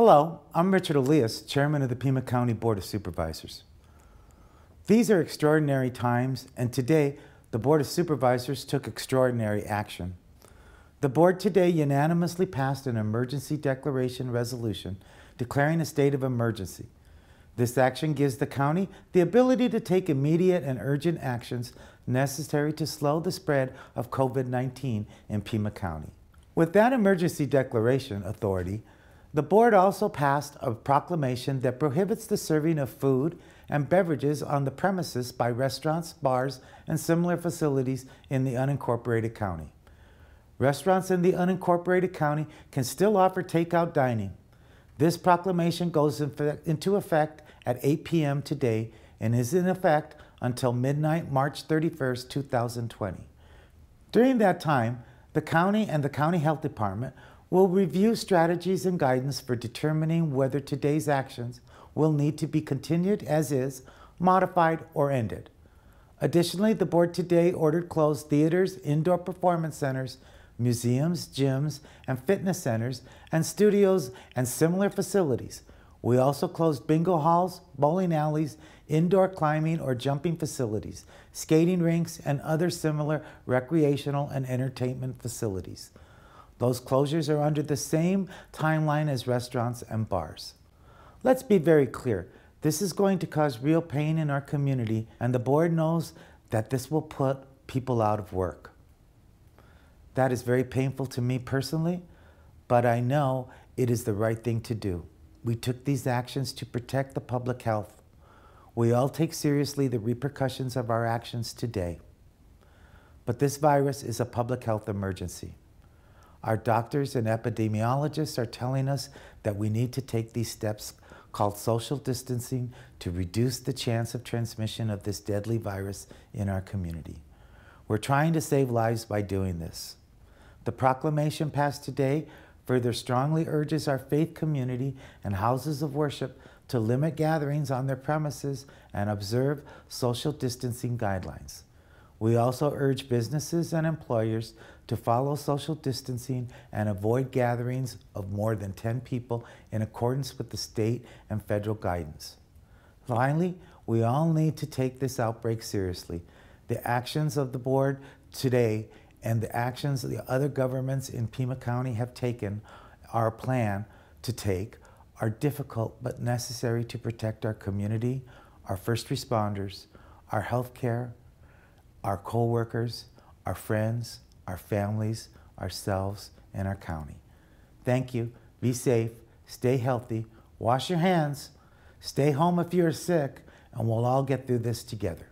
Hello, I'm Richard Elias, Chairman of the Pima County Board of Supervisors. These are extraordinary times, and today the Board of Supervisors took extraordinary action. The Board today unanimously passed an emergency declaration resolution declaring a state of emergency. This action gives the county the ability to take immediate and urgent actions necessary to slow the spread of COVID 19 in Pima County. With that emergency declaration authority, the board also passed a proclamation that prohibits the serving of food and beverages on the premises by restaurants, bars, and similar facilities in the unincorporated county. Restaurants in the unincorporated county can still offer takeout dining. This proclamation goes into effect at 8 p.m. today and is in effect until midnight, March 31st, 2020. During that time, the county and the county health department we will review strategies and guidance for determining whether today's actions will need to be continued as is, modified, or ended. Additionally, the board today ordered closed theaters, indoor performance centers, museums, gyms, and fitness centers, and studios and similar facilities. We also closed bingo halls, bowling alleys, indoor climbing or jumping facilities, skating rinks, and other similar recreational and entertainment facilities. Those closures are under the same timeline as restaurants and bars. Let's be very clear. This is going to cause real pain in our community, and the board knows that this will put people out of work. That is very painful to me personally, but I know it is the right thing to do. We took these actions to protect the public health. We all take seriously the repercussions of our actions today. But this virus is a public health emergency. Our doctors and epidemiologists are telling us that we need to take these steps called social distancing to reduce the chance of transmission of this deadly virus in our community. We're trying to save lives by doing this. The proclamation passed today further strongly urges our faith community and houses of worship to limit gatherings on their premises and observe social distancing guidelines. We also urge businesses and employers to follow social distancing and avoid gatherings of more than 10 people in accordance with the state and federal guidance. Finally, we all need to take this outbreak seriously. The actions of the board today and the actions the other governments in Pima County have taken, our plan to take, are difficult but necessary to protect our community, our first responders, our healthcare, our coworkers, our friends, our families, ourselves, and our county. Thank you. Be safe. Stay healthy. Wash your hands. Stay home if you're sick, and we'll all get through this together.